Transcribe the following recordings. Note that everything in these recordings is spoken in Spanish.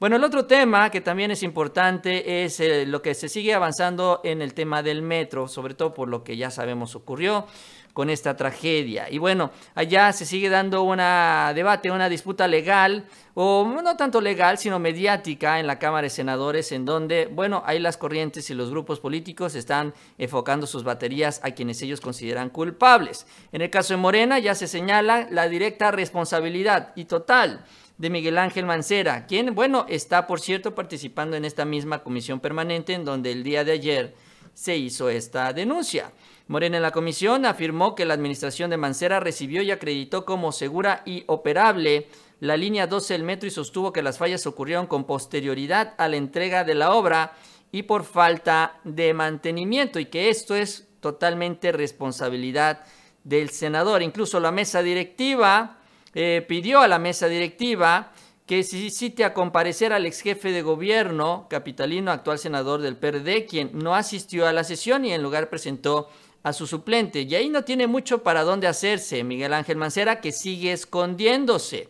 Bueno, el otro tema que también es importante es eh, lo que se sigue avanzando en el tema del metro, sobre todo por lo que ya sabemos ocurrió con esta tragedia. Y bueno, allá se sigue dando un debate, una disputa legal, o no tanto legal, sino mediática en la Cámara de Senadores, en donde, bueno, ahí las corrientes y los grupos políticos están enfocando sus baterías a quienes ellos consideran culpables. En el caso de Morena ya se señala la directa responsabilidad y total de Miguel Ángel Mancera, quien, bueno, está, por cierto, participando en esta misma comisión permanente en donde el día de ayer se hizo esta denuncia. Morena en la comisión afirmó que la administración de Mancera recibió y acreditó como segura y operable la línea 12 del metro y sostuvo que las fallas ocurrieron con posterioridad a la entrega de la obra y por falta de mantenimiento y que esto es totalmente responsabilidad del senador. Incluso la mesa directiva eh, pidió a la mesa directiva que se cite a comparecer al ex jefe de gobierno capitalino, actual senador del PRD, quien no asistió a la sesión y en lugar presentó a su suplente. Y ahí no tiene mucho para dónde hacerse Miguel Ángel Mancera, que sigue escondiéndose.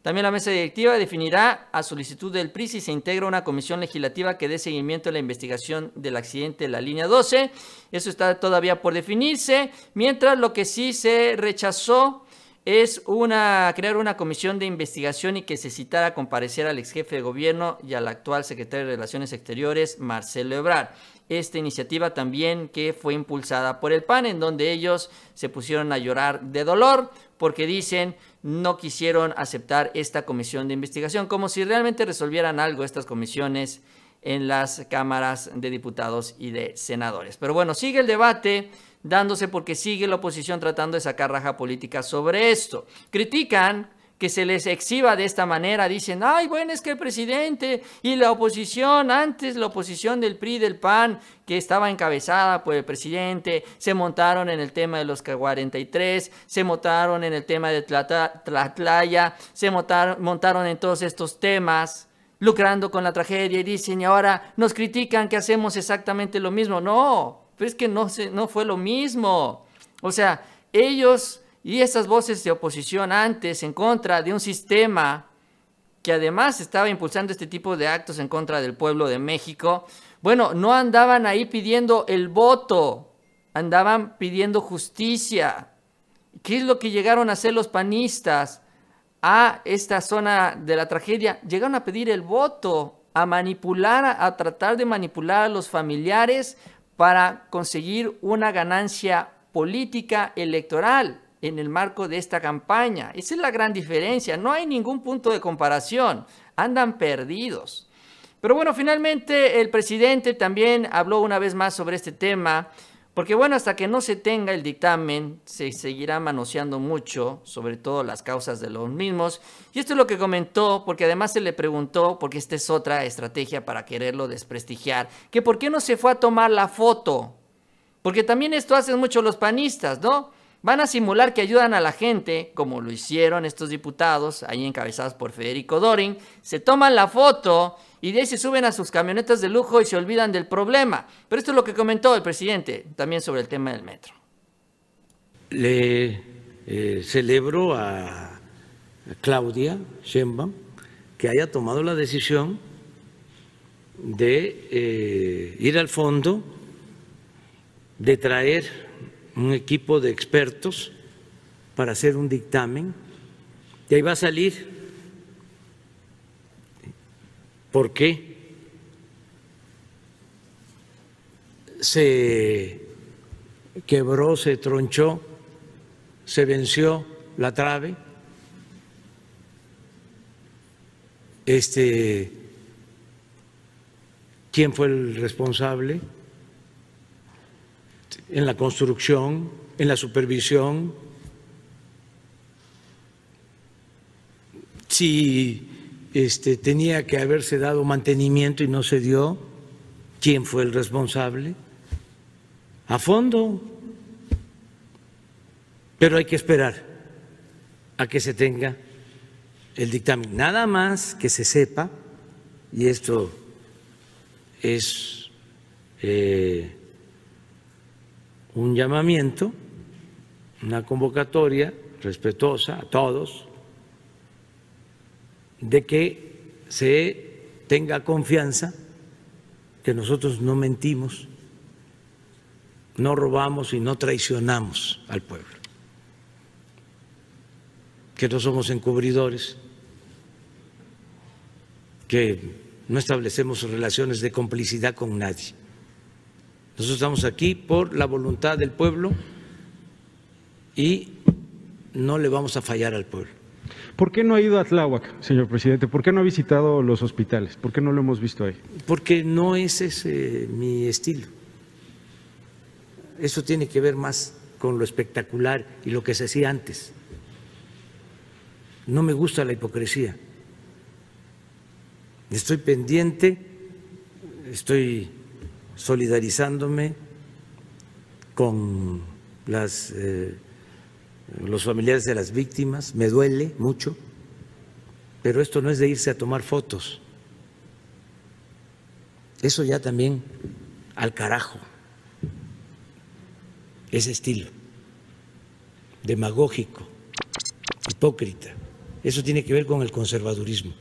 También la mesa directiva definirá a solicitud del PRI si se integra una comisión legislativa que dé seguimiento a la investigación del accidente de la línea 12. Eso está todavía por definirse, mientras lo que sí se rechazó es una, crear una comisión de investigación y que se citara a comparecer al ex jefe de gobierno y al actual secretario de Relaciones Exteriores, Marcelo Ebrard. Esta iniciativa también que fue impulsada por el PAN, en donde ellos se pusieron a llorar de dolor porque dicen no quisieron aceptar esta comisión de investigación, como si realmente resolvieran algo estas comisiones en las cámaras de diputados y de senadores. Pero bueno, sigue el debate dándose porque sigue la oposición tratando de sacar raja política sobre esto. Critican que se les exhiba de esta manera, dicen, ay, bueno, es que el presidente y la oposición, antes la oposición del PRI, del PAN, que estaba encabezada por el presidente, se montaron en el tema de los 43, se montaron en el tema de Tlatlaya, se montaron, montaron en todos estos temas lucrando con la tragedia y dicen, y ahora nos critican que hacemos exactamente lo mismo. No, pero es que no, no fue lo mismo. O sea, ellos y esas voces de oposición antes en contra de un sistema que además estaba impulsando este tipo de actos en contra del pueblo de México, bueno, no andaban ahí pidiendo el voto, andaban pidiendo justicia. ¿Qué es lo que llegaron a hacer los panistas a esta zona de la tragedia? Llegaron a pedir el voto, a manipular, a tratar de manipular a los familiares para conseguir una ganancia política electoral en el marco de esta campaña. Esa es la gran diferencia, no hay ningún punto de comparación, andan perdidos. Pero bueno, finalmente el presidente también habló una vez más sobre este tema, porque bueno, hasta que no se tenga el dictamen, se seguirá manoseando mucho, sobre todo las causas de los mismos. Y esto es lo que comentó, porque además se le preguntó, porque esta es otra estrategia para quererlo desprestigiar, que por qué no se fue a tomar la foto. Porque también esto hacen mucho los panistas, ¿no? Van a simular que ayudan a la gente, como lo hicieron estos diputados, ahí encabezados por Federico Dorin se toman la foto y de ahí se suben a sus camionetas de lujo y se olvidan del problema. Pero esto es lo que comentó el presidente también sobre el tema del metro. Le eh, celebro a, Claudia Sheinbaum que haya tomado la decisión de eh, ir al fondo, de traer un equipo de expertos para hacer un dictamen y ahí va a salir por qué se quebró, se tronchó, se venció la trave. Este, ¿Quién fue el responsable? en la construcción, en la supervisión. Si este, tenía que haberse dado mantenimiento y no se dio, ¿quién fue el responsable? A fondo. Pero hay que esperar a que se tenga el dictamen. Nada más que se sepa, y esto es eh, un llamamiento, una convocatoria respetuosa a todos, de que se tenga confianza que nosotros no mentimos, no robamos y no traicionamos al pueblo, que no somos encubridores, que no establecemos relaciones de complicidad con nadie. Nosotros estamos aquí por la voluntad del pueblo y no le vamos a fallar al pueblo. ¿Por qué no ha ido a Tláhuac, señor presidente? ¿Por qué no ha visitado los hospitales? ¿Por qué no lo hemos visto ahí? Porque no es eh, mi estilo. Eso tiene que ver más con lo espectacular y lo que se hacía antes. No me gusta la hipocresía. Estoy pendiente, estoy solidarizándome con las, eh, los familiares de las víctimas, me duele mucho, pero esto no es de irse a tomar fotos. Eso ya también al carajo, ese estilo demagógico, hipócrita. Eso tiene que ver con el conservadurismo.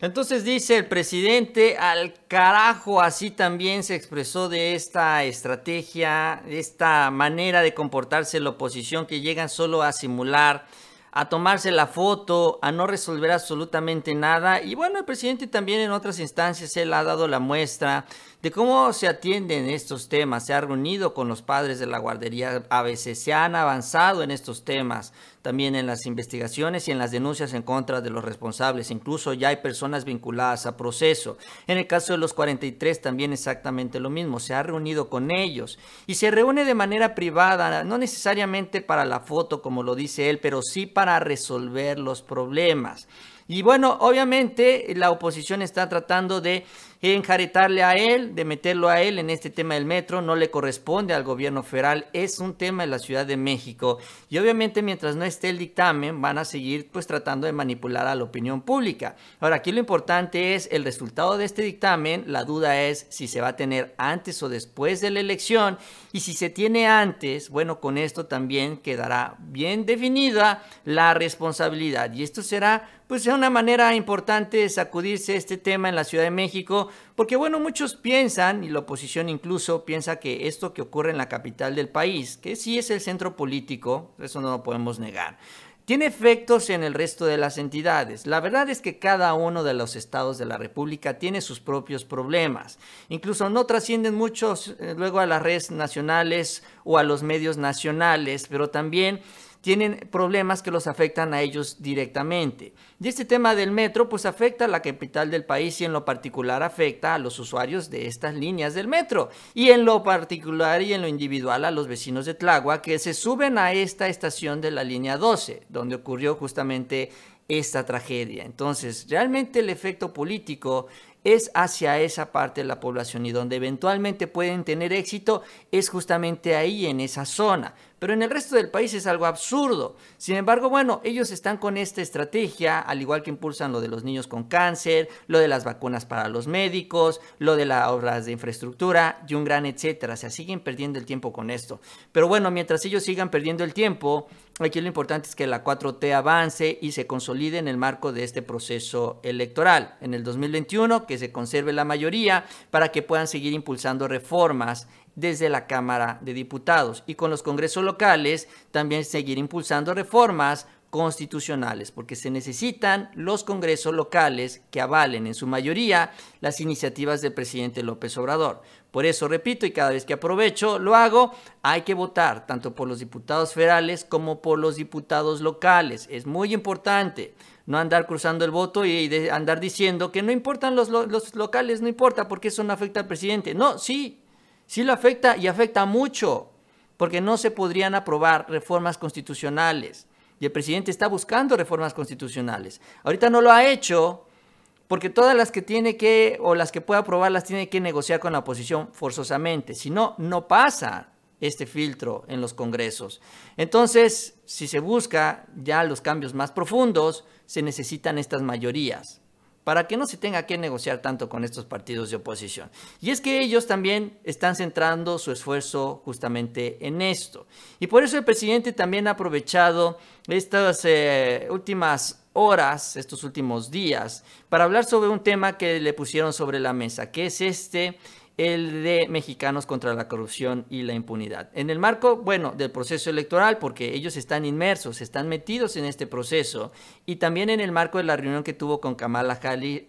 Entonces dice el presidente, al carajo, así también se expresó de esta estrategia, de esta manera de comportarse la oposición que llegan solo a simular, a tomarse la foto, a no resolver absolutamente nada. Y bueno, el presidente también en otras instancias él ha dado la muestra de cómo se atienden estos temas. Se ha reunido con los padres de la guardería ABC, se han avanzado en estos temas, también en las investigaciones y en las denuncias en contra de los responsables. Incluso ya hay personas vinculadas a proceso. En el caso de los 43 también exactamente lo mismo, se ha reunido con ellos y se reúne de manera privada, no necesariamente para la foto como lo dice él, pero sí para resolver los problemas. Y bueno, obviamente la oposición está tratando de enjaretarle a él, de meterlo a él en este tema del metro, no le corresponde al gobierno federal, es un tema de la Ciudad de México. Y obviamente mientras no esté el dictamen van a seguir pues tratando de manipular a la opinión pública. Ahora aquí lo importante es el resultado de este dictamen, la duda es si se va a tener antes o después de la elección y si se tiene antes, bueno, con esto también quedará bien definida la responsabilidad y esto será pues una manera importante de sacudirse este tema en la Ciudad de México porque bueno, muchos piensan, y la oposición incluso piensa que esto que ocurre en la capital del país, que sí es el centro político, eso no lo podemos negar, tiene efectos en el resto de las entidades. La verdad es que cada uno de los estados de la República tiene sus propios problemas. Incluso no trascienden muchos eh, luego a las redes nacionales o a los medios nacionales, pero también tienen problemas que los afectan a ellos directamente. Y este tema del metro pues afecta a la capital del país y en lo particular afecta a los usuarios de estas líneas del metro y en lo particular y en lo individual a los vecinos de Tlagua que se suben a esta estación de la línea 12 donde ocurrió justamente esta tragedia. Entonces, realmente el efecto político es hacia esa parte de la población y donde eventualmente pueden tener éxito es justamente ahí, en esa zona. Pero en el resto del país es algo absurdo. Sin embargo, bueno, ellos están con esta estrategia, al igual que impulsan lo de los niños con cáncer, lo de las vacunas para los médicos, lo de las obras de infraestructura y un gran etcétera. O sea, siguen perdiendo el tiempo con esto. Pero bueno, mientras ellos sigan perdiendo el tiempo, aquí lo importante es que la 4T avance y se consolide en el marco de este proceso electoral. En el 2021, que se conserve la mayoría para que puedan seguir impulsando reformas desde la Cámara de Diputados y con los congresos locales también seguir impulsando reformas constitucionales, porque se necesitan los congresos locales que avalen en su mayoría las iniciativas del presidente López Obrador. Por eso, repito, y cada vez que aprovecho, lo hago, hay que votar tanto por los diputados federales como por los diputados locales. Es muy importante no andar cruzando el voto y andar diciendo que no importan los, los locales, no importa porque eso no afecta al presidente. No, sí, sí lo afecta y afecta mucho porque no se podrían aprobar reformas constitucionales. Y el presidente está buscando reformas constitucionales. Ahorita no lo ha hecho porque todas las que tiene que o las que pueda aprobar las tiene que negociar con la oposición forzosamente. Si no, no pasa este filtro en los congresos. Entonces, si se busca ya los cambios más profundos, se necesitan estas mayorías para que no se tenga que negociar tanto con estos partidos de oposición. Y es que ellos también están centrando su esfuerzo justamente en esto. Y por eso el presidente también ha aprovechado estas eh, últimas horas, estos últimos días, para hablar sobre un tema que le pusieron sobre la mesa, que es este, el de Mexicanos contra la Corrupción y la Impunidad. En el marco, bueno, del proceso electoral, porque ellos están inmersos, están metidos en este proceso, y también en el marco de la reunión que tuvo con Kamala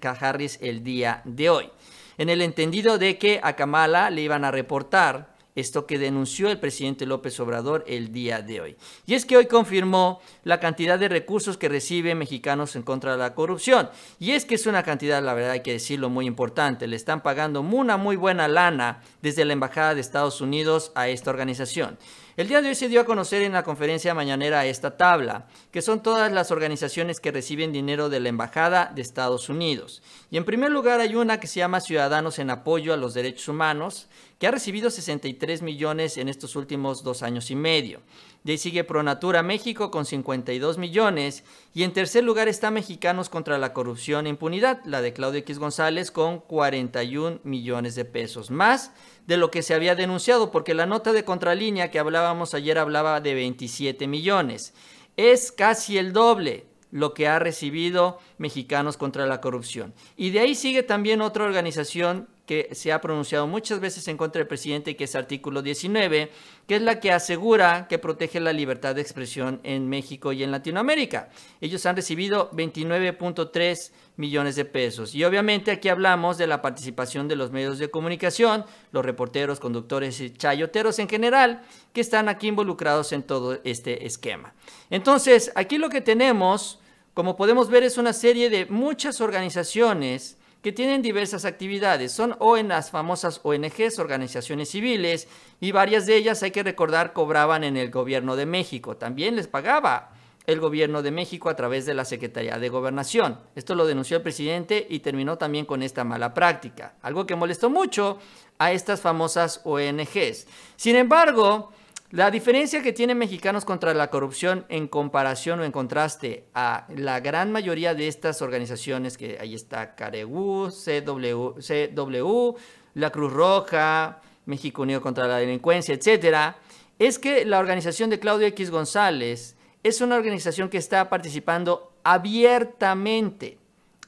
Harris el día de hoy. En el entendido de que a Kamala le iban a reportar esto que denunció el presidente López Obrador el día de hoy. Y es que hoy confirmó la cantidad de recursos que reciben mexicanos en contra de la corrupción. Y es que es una cantidad, la verdad hay que decirlo, muy importante. Le están pagando una muy buena lana desde la Embajada de Estados Unidos a esta organización. El día de hoy se dio a conocer en la conferencia mañanera esta tabla, que son todas las organizaciones que reciben dinero de la Embajada de Estados Unidos. Y en primer lugar hay una que se llama Ciudadanos en Apoyo a los Derechos Humanos, que ha recibido 63 millones en estos últimos dos años y medio. De ahí sigue Pronatura México con 52 millones. Y en tercer lugar está Mexicanos contra la Corrupción e Impunidad, la de Claudio X González con 41 millones de pesos más de lo que se había denunciado, porque la nota de contralínea que hablábamos ayer hablaba de 27 millones. Es casi el doble lo que ha recibido Mexicanos contra la Corrupción. Y de ahí sigue también otra organización que se ha pronunciado muchas veces en contra del presidente, que es artículo 19, que es la que asegura que protege la libertad de expresión en México y en Latinoamérica. Ellos han recibido 29.3 millones de pesos. Y obviamente aquí hablamos de la participación de los medios de comunicación, los reporteros, conductores y chayoteros en general, que están aquí involucrados en todo este esquema. Entonces, aquí lo que tenemos, como podemos ver, es una serie de muchas organizaciones que tienen diversas actividades. Son o en las famosas ONGs, organizaciones civiles, y varias de ellas, hay que recordar, cobraban en el gobierno de México. También les pagaba el gobierno de México a través de la Secretaría de Gobernación. Esto lo denunció el presidente y terminó también con esta mala práctica, algo que molestó mucho a estas famosas ONGs. Sin embargo, la diferencia que tienen mexicanos contra la corrupción en comparación o en contraste a la gran mayoría de estas organizaciones, que ahí está CAREU, CW, la Cruz Roja, México Unido contra la Delincuencia, etcétera, es que la organización de Claudio X González es una organización que está participando abiertamente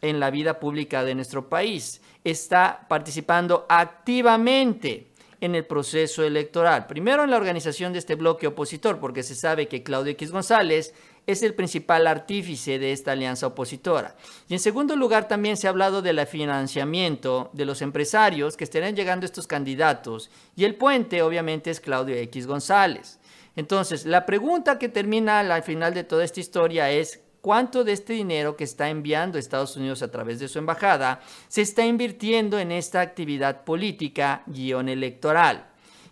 en la vida pública de nuestro país, está participando activamente en el proceso electoral. Primero en la organización de este bloque opositor, porque se sabe que Claudio X González es el principal artífice de esta alianza opositora. Y en segundo lugar, también se ha hablado del financiamiento de los empresarios que estarán llegando estos candidatos. Y el puente, obviamente, es Claudio X González. Entonces, la pregunta que termina al final de toda esta historia es, cuánto de este dinero que está enviando Estados Unidos a través de su embajada se está invirtiendo en esta actividad política guión electoral.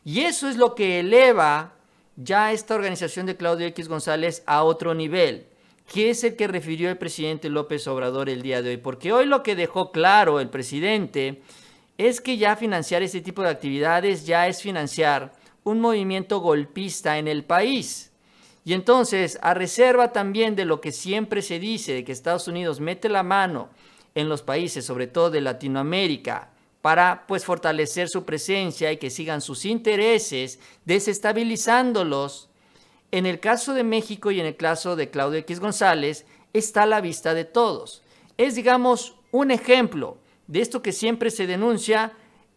Y eso es lo que eleva ya esta organización de Claudio X González a otro nivel, que es el que refirió el presidente López Obrador el día de hoy, porque hoy lo que dejó claro el presidente es que ya financiar este tipo de actividades ya es financiar un movimiento golpista en el país. Y entonces, a reserva también de lo que siempre se dice, de que Estados Unidos mete la mano en los países, sobre todo de Latinoamérica, para pues fortalecer su presencia y que sigan sus intereses, desestabilizándolos, en el caso de México y en el caso de Claudio X González, está a la vista de todos. Es, digamos, un ejemplo de esto que siempre se denuncia,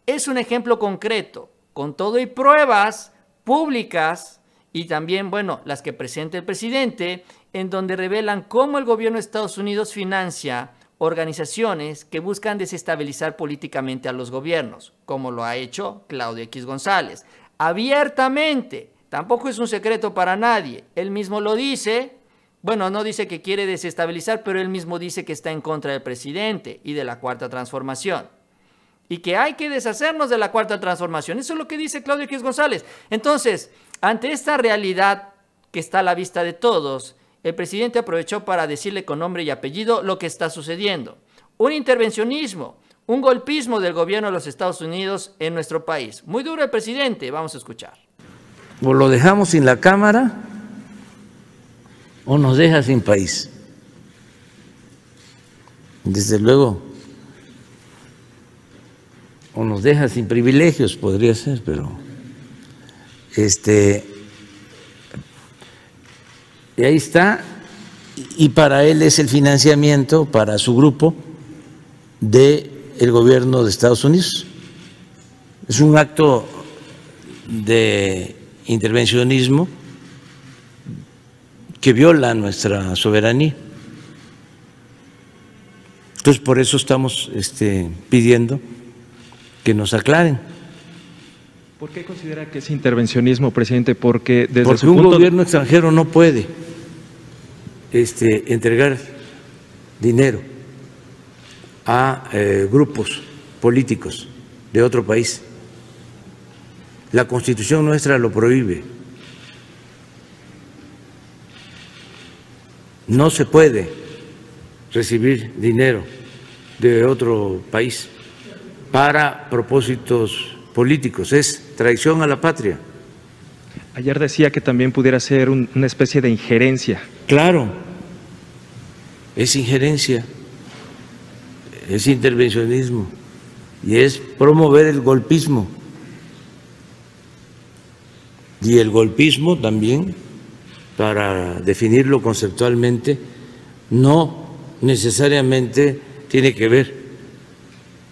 es un ejemplo concreto, con todo y pruebas públicas y también, bueno, las que presenta el presidente, en donde revelan cómo el gobierno de Estados Unidos financia organizaciones que buscan desestabilizar políticamente a los gobiernos, como lo ha hecho Claudio X González. Abiertamente, tampoco es un secreto para nadie, él mismo lo dice, bueno, no dice que quiere desestabilizar, pero él mismo dice que está en contra del presidente y de la cuarta transformación. Y que hay que deshacernos de la cuarta transformación. Eso es lo que dice Claudio X González. Entonces, ante esta realidad que está a la vista de todos, el presidente aprovechó para decirle con nombre y apellido lo que está sucediendo. Un intervencionismo, un golpismo del gobierno de los Estados Unidos en nuestro país. Muy duro el presidente, vamos a escuchar. O lo dejamos sin la Cámara o nos deja sin país. Desde luego, o nos deja sin privilegios, podría ser, pero... Este, y ahí está, y para él es el financiamiento para su grupo del gobierno de Estados Unidos. Es un acto de intervencionismo que viola nuestra soberanía. Entonces, por eso estamos este, pidiendo que nos aclaren. ¿Por qué considera que es intervencionismo, presidente? Porque desde un gobierno extranjero no puede este, entregar dinero a eh, grupos políticos de otro país. La constitución nuestra lo prohíbe. No se puede recibir dinero de otro país para propósitos políticos, es traición a la patria. Ayer decía que también pudiera ser una especie de injerencia. Claro, es injerencia, es intervencionismo y es promover el golpismo. Y el golpismo también, para definirlo conceptualmente, no necesariamente tiene que ver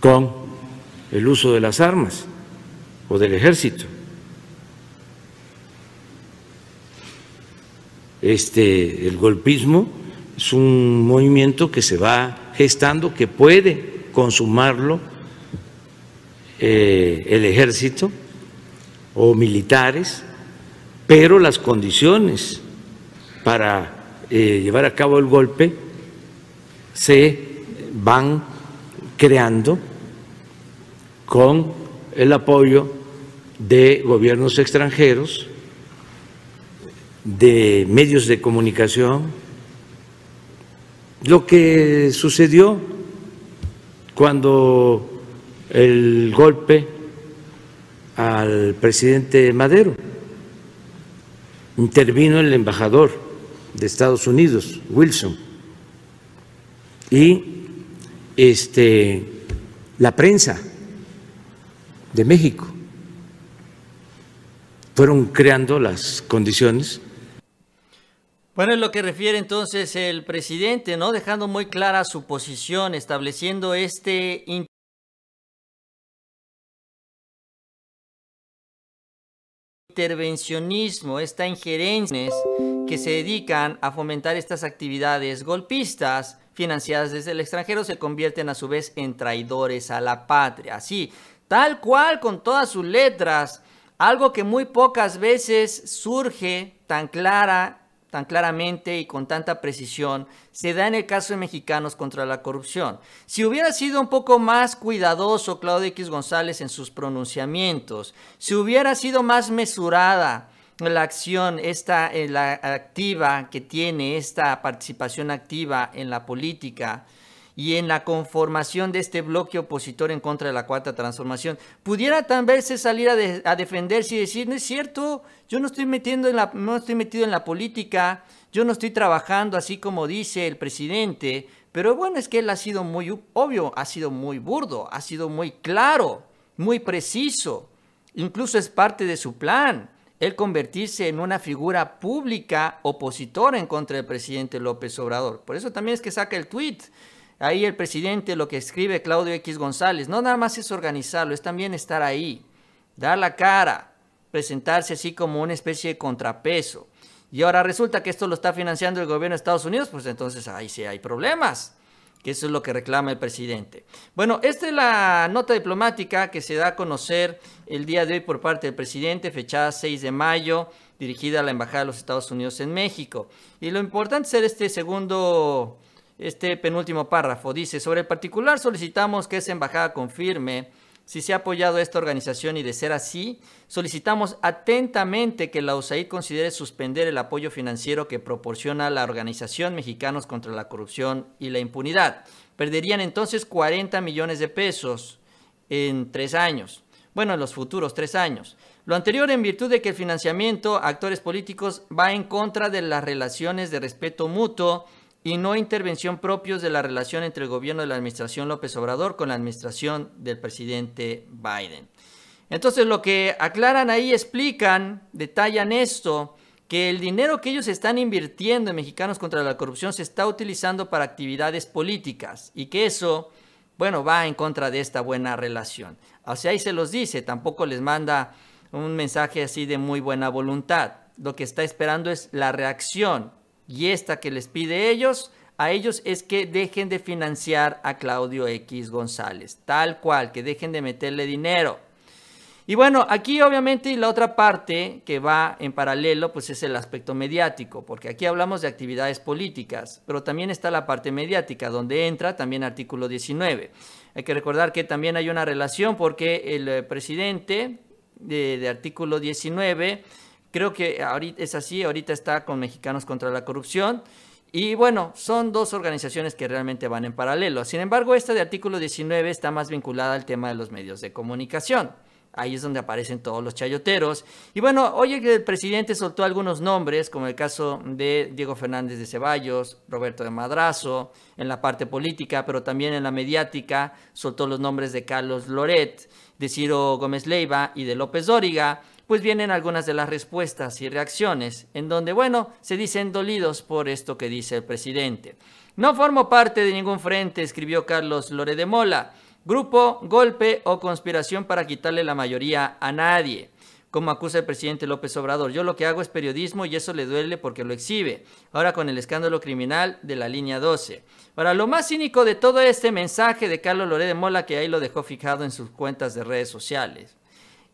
con el uso de las armas o del ejército. Este, el golpismo es un movimiento que se va gestando, que puede consumarlo eh, el ejército o militares, pero las condiciones para eh, llevar a cabo el golpe se van creando con el apoyo de gobiernos extranjeros, de medios de comunicación, lo que sucedió cuando el golpe al presidente Madero intervino el embajador de Estados Unidos, Wilson, y este, la prensa de México fueron creando las condiciones. Bueno, es lo que refiere entonces el presidente, ¿no? Dejando muy clara su posición, estableciendo este intervencionismo, esta injerencia que se dedican a fomentar estas actividades golpistas financiadas desde el extranjero se convierten a su vez en traidores a la patria. Así, tal cual con todas sus letras, algo que muy pocas veces surge tan clara, tan claramente y con tanta precisión, se da en el caso de Mexicanos contra la corrupción. Si hubiera sido un poco más cuidadoso Claudio X González en sus pronunciamientos, si hubiera sido más mesurada, la acción esta eh, la activa que tiene esta participación activa en la política y en la conformación de este bloque opositor en contra de la cuarta transformación. Pudiera tan vez salir a, a, defenderse y decir, no es cierto, yo no estoy, metiendo en la, no estoy metido en la política, yo no estoy trabajando así como dice el presidente, pero bueno, es que él ha sido muy obvio, ha sido muy burdo, ha sido muy claro, muy preciso, incluso es parte de su plan el convertirse en una figura pública opositora en contra del presidente López Obrador. Por eso también es que saca el tuit Ahí el presidente, lo que escribe Claudio X González, no nada más es organizarlo, es también estar ahí, dar la cara, presentarse así como una especie de contrapeso. Y ahora resulta que esto lo está financiando el gobierno de Estados Unidos, pues entonces ahí sí hay problemas, que eso es lo que reclama el presidente. Bueno, esta es la nota diplomática que se da a conocer el día de hoy por parte del presidente, fechada 6 de mayo, dirigida a la Embajada de los Estados Unidos en México. Y lo importante es este segundo este penúltimo párrafo. Dice, sobre el particular solicitamos que esa embajada confirme si se ha apoyado a esta organización y de ser así, solicitamos atentamente que la USAID considere suspender el apoyo financiero que proporciona la organización Mexicanos contra la Corrupción y la Impunidad. Perderían entonces 40 millones de pesos en tres años. Bueno, en los futuros tres años. Lo anterior en virtud de que el financiamiento a actores políticos va en contra de las relaciones de respeto mutuo y no intervención propios de la relación entre el gobierno de la administración López Obrador con la administración del presidente Biden. Entonces lo que aclaran ahí, explican, detallan esto, que el dinero que ellos están invirtiendo en Mexicanos contra la Corrupción se está utilizando para actividades políticas y que eso, bueno, va en contra de esta buena relación. O sea, ahí se los dice, tampoco les manda un mensaje así de muy buena voluntad. Lo que está esperando es la reacción y esta que les pide ellos, a ellos es que dejen de financiar a Claudio X González, tal cual, que dejen de meterle dinero. Y bueno, aquí obviamente la otra parte que va en paralelo, pues es el aspecto mediático, porque aquí hablamos de actividades políticas, pero también está la parte mediática, donde entra también artículo 19. Hay que recordar que también hay una relación porque el eh, presidente de, artículo 19 Creo que ahorita es así, ahorita está con Mexicanos contra la Corrupción. Y bueno, son dos organizaciones que realmente van en paralelo. Sin embargo, esta de artículo 19 está más vinculada al tema de los medios de comunicación. Ahí es donde aparecen todos los chayoteros. Y bueno, oye que el presidente soltó algunos nombres, como el caso de Diego Fernández de Ceballos, Roberto de Madrazo, en la parte política, pero también en la mediática, soltó los nombres de Carlos Loret, de Ciro Gómez Leiva y de López Dóriga pues vienen algunas de las respuestas y reacciones, en donde, bueno, se dicen dolidos por esto que dice el presidente. No formo parte de ningún frente, escribió Carlos Lore de Mola. Grupo, golpe o conspiración para quitarle la mayoría a nadie como acusa el presidente López Obrador. Yo lo que hago es periodismo y eso le duele porque lo exhibe. Ahora con el escándalo criminal de la línea 12. Para lo más cínico de todo este mensaje de Carlos Loré de Mola, que ahí lo dejó fijado en sus cuentas de redes sociales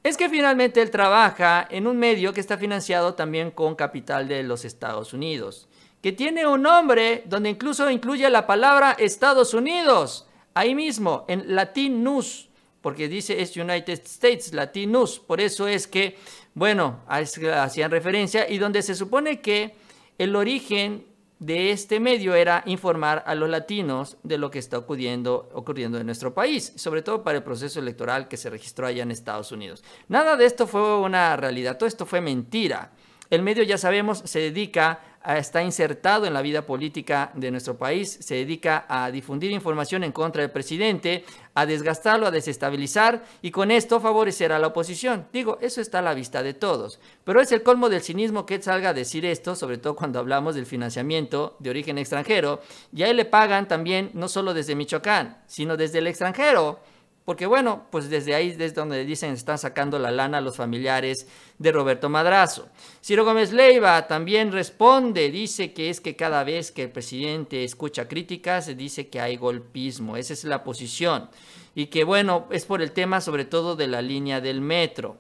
es que finalmente él trabaja en un medio que está financiado también con capital de los Estados Unidos, que tiene un nombre donde incluso incluye la palabra Estados Unidos, ahí mismo, en Latin nus, porque dice es United States, Latin por eso es que, bueno, hacían referencia, y donde se supone que el origen de este medio era informar a los latinos de lo que está ocurriendo, en nuestro país, sobre todo para el proceso electoral que se registró allá en Estados Unidos. Nada de esto fue una realidad, todo esto fue mentira. El medio, ya sabemos, se dedica está insertado en la vida política de nuestro país, se dedica a difundir información en contra del presidente, a desgastarlo, a desestabilizar y con esto favorecer a la oposición. Digo, eso está a la vista de todos. Pero es el colmo del cinismo que salga a decir esto, sobre todo cuando hablamos del financiamiento de origen extranjero, y ahí él le pagan también no solo desde Michoacán, sino desde el extranjero. Porque bueno, pues desde ahí desde donde dicen están sacando la lana los familiares de Roberto Madrazo. Ciro Gómez Leiva también responde, dice que es que cada vez que el presidente escucha críticas, se dice que hay golpismo. Esa es la posición. Y que bueno, es por el tema sobre todo de la línea del metro.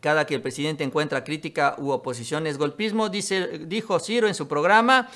Cada que el presidente encuentra crítica u oposición es golpismo, dice, dijo Ciro en su programa.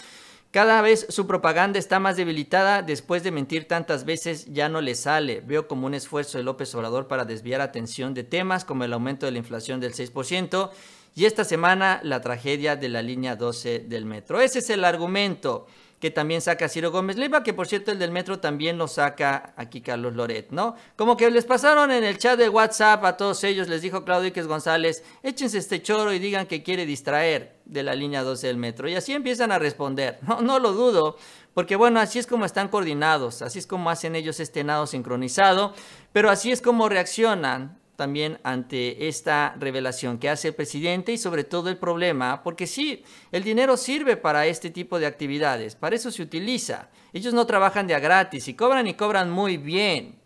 Cada vez su propaganda está más debilitada, después de mentir tantas veces ya no le sale. Veo como un esfuerzo de López Obrador para desviar atención de temas como el aumento de la inflación del 6% y esta semana la tragedia de la línea 12 del metro. Ese es el argumento que también saca Ciro Gómez Lima, que por cierto el del Metro también lo saca aquí Carlos Loret, ¿no? Como que les pasaron en el chat de WhatsApp a todos ellos, les dijo Claudio Iques González, échense este choro y digan que quiere distraer de la línea 12 del Metro. Y así empiezan a responder, no, no lo dudo, porque bueno, así es como están coordinados, así es como hacen ellos este nado sincronizado, pero así es como reaccionan también ante esta revelación que hace el presidente y sobre todo el problema, porque sí, el dinero sirve para este tipo de actividades, para eso se utiliza. Ellos no trabajan de a gratis y cobran y cobran muy bien,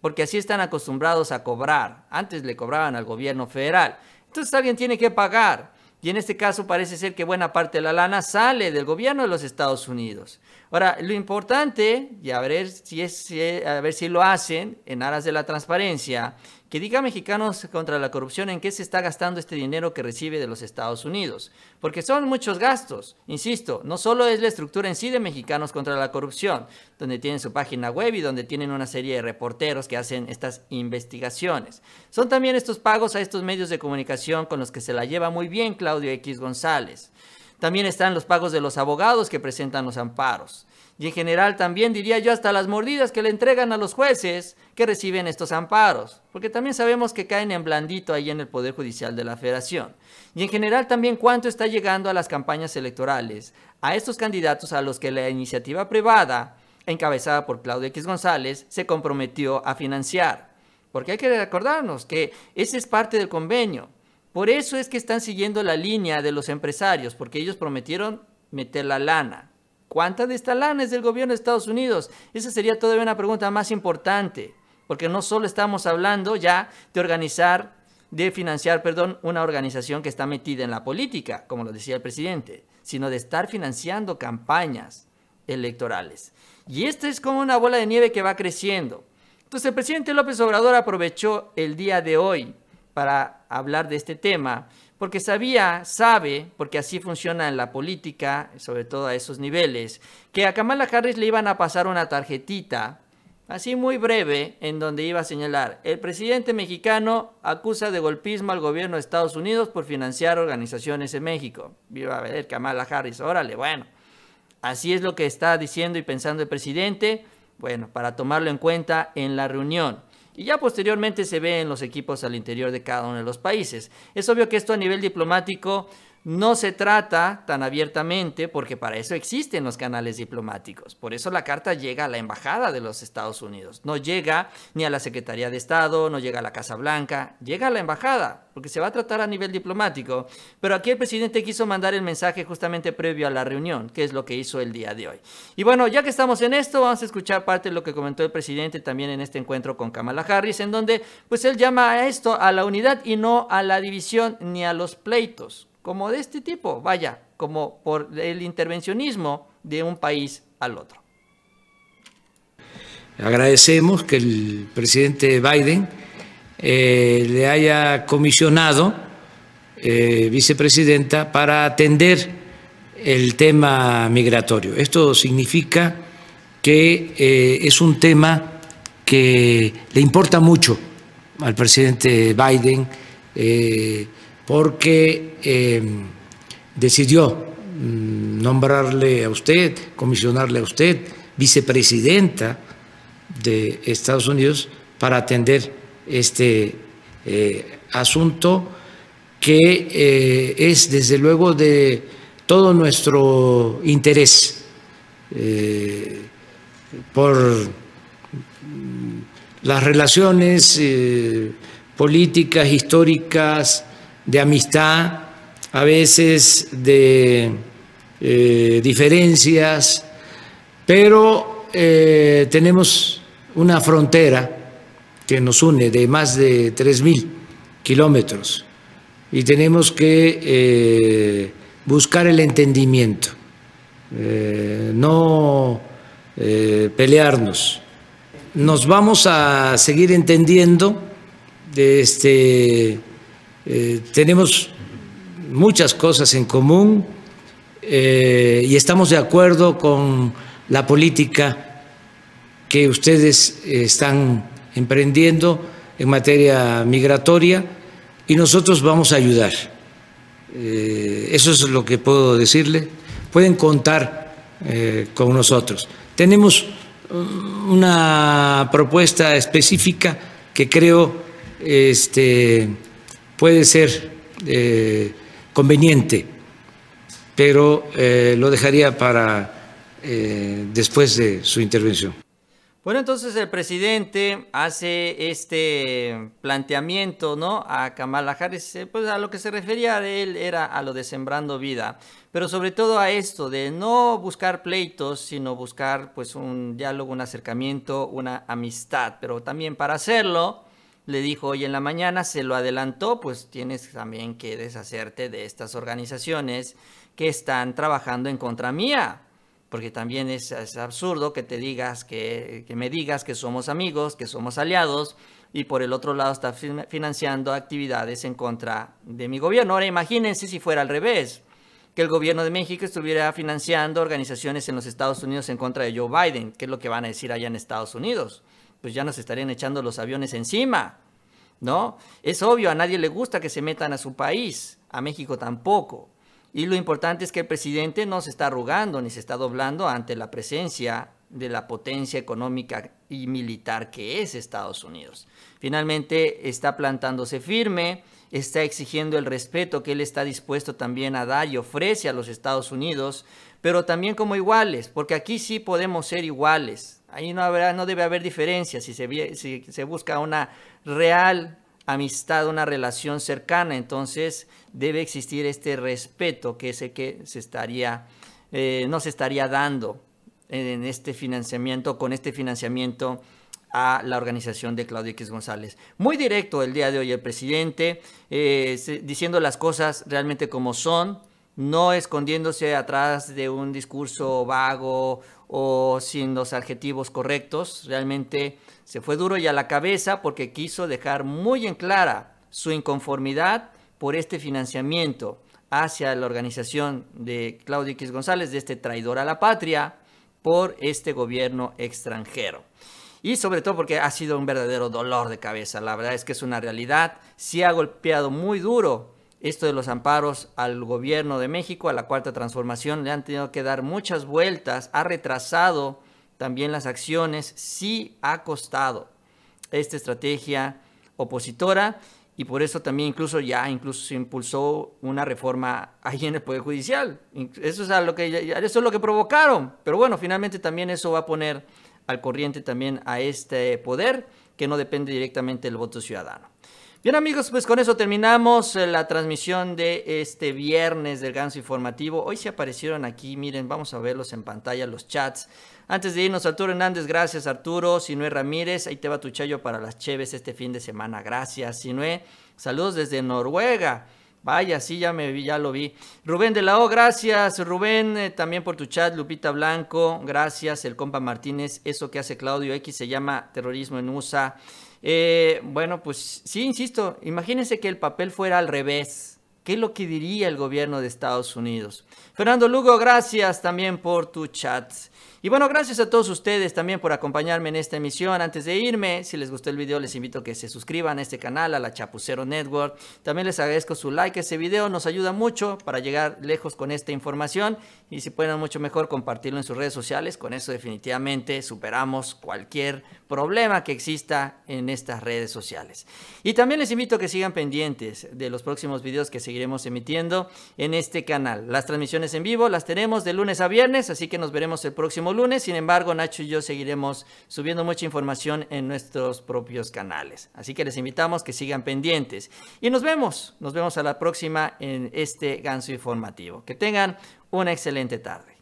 porque así están acostumbrados a cobrar. Antes le cobraban al gobierno federal. Entonces alguien tiene que pagar. Y en este caso parece ser que buena parte de la lana sale del gobierno de los Estados Unidos. Ahora, lo importante, y a ver si, es, a ver si lo hacen en aras de la transparencia, que diga Mexicanos contra la corrupción en qué se está gastando este dinero que recibe de los Estados Unidos. Porque son muchos gastos. Insisto, no solo es la estructura en sí de Mexicanos contra la corrupción, donde tienen su página web y donde tienen una serie de reporteros que hacen estas investigaciones. Son también estos pagos a estos medios de comunicación con los que se la lleva muy bien Claudio X González. También están los pagos de los abogados que presentan los amparos. Y en general también diría yo hasta las mordidas que le entregan a los jueces que reciben estos amparos, porque también sabemos que caen en blandito ahí en el Poder Judicial de la Federación. Y en general también cuánto está llegando a las campañas electorales, a estos candidatos a los que la iniciativa privada, encabezada por Claudio X González, se comprometió a financiar. Porque hay que recordarnos que ese es parte del convenio. Por eso es que están siguiendo la línea de los empresarios, porque ellos prometieron meter la lana. ¿Cuánta de esta lana es del gobierno de Estados Unidos? Esa sería todavía una pregunta más importante, porque no solo estamos hablando ya de organizar, de financiar, perdón, una organización que está metida en la política, como lo decía el presidente, sino de estar financiando campañas electorales. Y esta es como una bola de nieve que va creciendo. Entonces el presidente López Obrador aprovechó el día de hoy para hablar de este tema, porque sabía, sabe, porque así funciona en la política, sobre todo a esos niveles, que a Kamala Harris le iban a pasar una tarjetita, así muy breve, en donde iba a señalar, el presidente mexicano acusa de golpismo al gobierno de Estados Unidos por financiar organizaciones en México. Viva a ver Kamala Harris, órale, bueno. Así es lo que está diciendo y pensando el presidente, bueno, para tomarlo en cuenta en la reunión y ya posteriormente se ve en los equipos al interior de cada uno de los países. Es obvio que esto a nivel diplomático no se trata tan abiertamente porque para eso existen los canales diplomáticos. Por eso la carta llega a la Embajada de los Estados Unidos. No llega ni a la Secretaría de Estado, no llega a la Casa Blanca, llega a la Embajada porque se va a tratar a nivel diplomático. Pero aquí el presidente quiso mandar el mensaje justamente previo a la reunión, que es lo que hizo el día de hoy. Y bueno, ya que estamos en esto, vamos a escuchar parte de lo que comentó el presidente también en este encuentro con Kamala Harris, en donde pues él llama a esto a la unidad y no a la división ni a los pleitos como de este tipo, vaya, como por el intervencionismo de un país al otro. Agradecemos que el presidente Biden eh, le haya comisionado, eh, vicepresidenta, para atender el tema migratorio. Esto significa que eh, es un tema que le importa mucho al presidente Biden porque eh, decidió mm, nombrarle a usted, comisionarle a usted vicepresidenta de Estados Unidos para atender este eh, asunto que eh, es desde luego de todo nuestro interés por mm, las relaciones políticas, históricas, de amistad, a veces de eh, diferencias, pero eh, tenemos una frontera que nos une de más de 3.000 kilómetros y tenemos que eh, buscar el entendimiento, no pelearnos. Nos vamos a seguir entendiendo. De este, eh, tenemos muchas cosas en común eh, y estamos de acuerdo con la política que ustedes eh, están emprendiendo en materia migratoria y nosotros vamos a ayudar. eso es lo que puedo decirle. Pueden contar con nosotros. Tenemos mm, una propuesta específica que creo este, puede ser eh, conveniente, pero eh, lo dejaría para eh, después de su intervención. Bueno, entonces el presidente hace este planteamiento, ¿no? A Kamala Harris, pues a lo que se refería él era a lo de sembrando vida, pero sobre todo a esto de no buscar pleitos, sino buscar pues un diálogo, un acercamiento, una amistad, pero también para hacerlo le dijo hoy en la mañana, se lo adelantó, pues tienes también que deshacerte de estas organizaciones que están trabajando en contra mía. Porque también es, absurdo que te digas que, que me digas que somos amigos, que somos aliados, y por el otro lado está financiando actividades en contra de mi gobierno. Ahora imagínense si fuera al revés que el gobierno de México estuviera financiando organizaciones en los Estados Unidos en contra de Joe Biden, que es lo que van a decir allá en Estados Unidos pues ya nos estarían echando los aviones encima, ¿no? Es obvio, a nadie le gusta que se metan a su país, a México tampoco. Y lo importante es que el presidente no se está arrugando ni se está doblando ante la presencia de la potencia económica y militar que es Estados Unidos. Finalmente está plantándose firme, está exigiendo el respeto que él está dispuesto también a dar y ofrece a los Estados Unidos, pero también como iguales, porque aquí sí podemos ser iguales, Ahí no, habrá, no debe haber diferencia si se, si se busca una real amistad, una relación cercana. Entonces debe existir este respeto que sé que se estaría, eh, no se estaría dando en este financiamiento, con este financiamiento a la organización de Claudio X González. Muy directo el día de hoy el presidente, eh, diciendo las cosas realmente como son, no escondiéndose atrás de un discurso vago o sin los adjetivos correctos. Realmente se fue duro y a la cabeza porque quiso dejar muy en clara su inconformidad por este financiamiento hacia la organización de Claudio X González, de este traidor a la patria, por este gobierno extranjero. Y sobre todo porque ha sido un verdadero dolor de cabeza, la verdad es que es una realidad, se ha golpeado muy duro esto de los amparos al gobierno de México, a la cuarta transformación, le han tenido que dar muchas vueltas, ha retrasado también las acciones, sí ha costado esta estrategia opositora y por eso también incluso ya incluso se impulsó una reforma ahí en el Poder Judicial. Eso es, lo que, eso es lo que provocaron, pero bueno, finalmente también eso va a poner al corriente también a este poder que no depende directamente del voto ciudadano. Bien amigos, pues con eso terminamos eh, la transmisión de este viernes del Ganso Informativo. Hoy se aparecieron aquí, miren, vamos a verlos en pantalla, los chats. Antes de irnos, Arturo Hernández, gracias Arturo. sinué Ramírez, ahí te va tu chayo para las cheves este fin de semana. Gracias, Sinue. Saludos desde Noruega. Vaya, sí, ya, me vi, ya lo vi. Rubén de la O, gracias. Rubén, eh, también por tu chat. Lupita Blanco, gracias. El compa Martínez, eso que hace Claudio X se llama terrorismo en USA. Eh, bueno, pues sí, insisto, imagínense que el papel fuera al revés. ¿Qué es lo que diría el gobierno de Estados Unidos? Fernando Lugo, gracias también por tu chat. Y bueno, gracias a todos ustedes también por acompañarme en esta emisión. Antes de irme, si les gustó el video, les invito a que se suscriban a este canal, a la Chapucero Network. También les agradezco su like a este video, nos ayuda mucho para llegar lejos con esta información. Y si pueden, mucho mejor compartirlo en sus redes sociales. Con eso definitivamente superamos cualquier problema que exista en estas redes sociales. Y también les invito a que sigan pendientes de los próximos videos que seguiremos emitiendo en este canal. Las transmisiones en vivo las tenemos de lunes a viernes, así que nos veremos el próximo lunes. Sin embargo, Nacho y yo seguiremos subiendo mucha información en nuestros propios canales. Así que les invitamos que sigan pendientes. Y nos vemos, nos vemos a la próxima en este ganso informativo. Que tengan una excelente tarde.